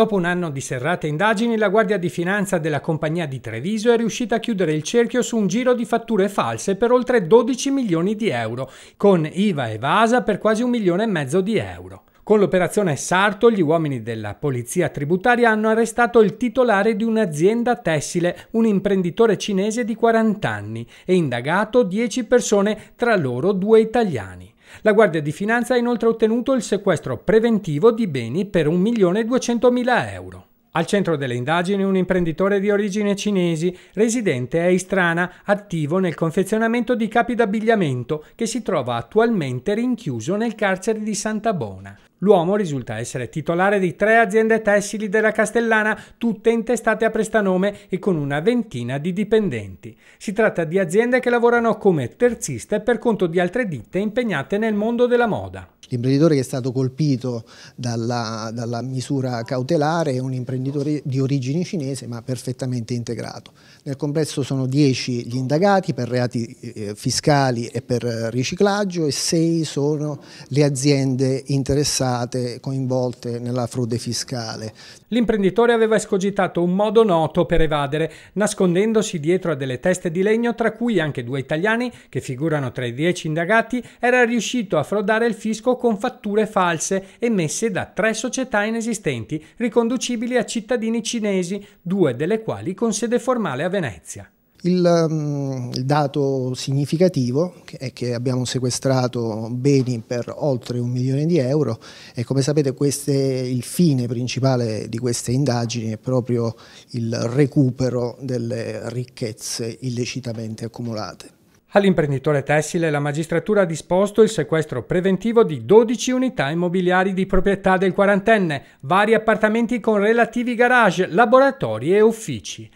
Dopo un anno di serrate indagini, la Guardia di Finanza della Compagnia di Treviso è riuscita a chiudere il cerchio su un giro di fatture false per oltre 12 milioni di euro, con IVA evasa per quasi un milione e mezzo di euro. Con l'operazione Sarto, gli uomini della polizia tributaria hanno arrestato il titolare di un'azienda tessile, un imprenditore cinese di 40 anni, e indagato 10 persone, tra loro due italiani. La Guardia di Finanza ha inoltre ottenuto il sequestro preventivo di beni per 1.200.000 euro. Al centro delle indagini un imprenditore di origine cinesi, residente a Istrana, attivo nel confezionamento di capi d'abbigliamento, che si trova attualmente rinchiuso nel carcere di Santa Bona. L'uomo risulta essere titolare di tre aziende tessili della Castellana, tutte intestate a prestanome e con una ventina di dipendenti. Si tratta di aziende che lavorano come terziste per conto di altre ditte impegnate nel mondo della moda. L'imprenditore che è stato colpito dalla, dalla misura cautelare è un imprenditore di origine cinese ma perfettamente integrato. Nel complesso sono 10 gli indagati per reati eh, fiscali e per riciclaggio e 6 sono le aziende interessate, coinvolte nella frode fiscale. L'imprenditore aveva escogitato un modo noto per evadere, nascondendosi dietro a delle teste di legno tra cui anche due italiani che figurano tra i 10 indagati, era riuscito a frodare il fisco con fatture false emesse da tre società inesistenti riconducibili a cittadini cinesi, due delle quali con sede formale a Venezia. Il, um, il, dato significativo è che abbiamo sequestrato beni per oltre un milione di euro e come sapete queste, il fine principale di queste indagini è proprio il recupero delle ricchezze illecitamente accumulate. All'imprenditore tessile la magistratura ha disposto il sequestro preventivo di 12 unità immobiliari di proprietà del quarantenne, vari appartamenti con relativi garage, laboratori e uffici.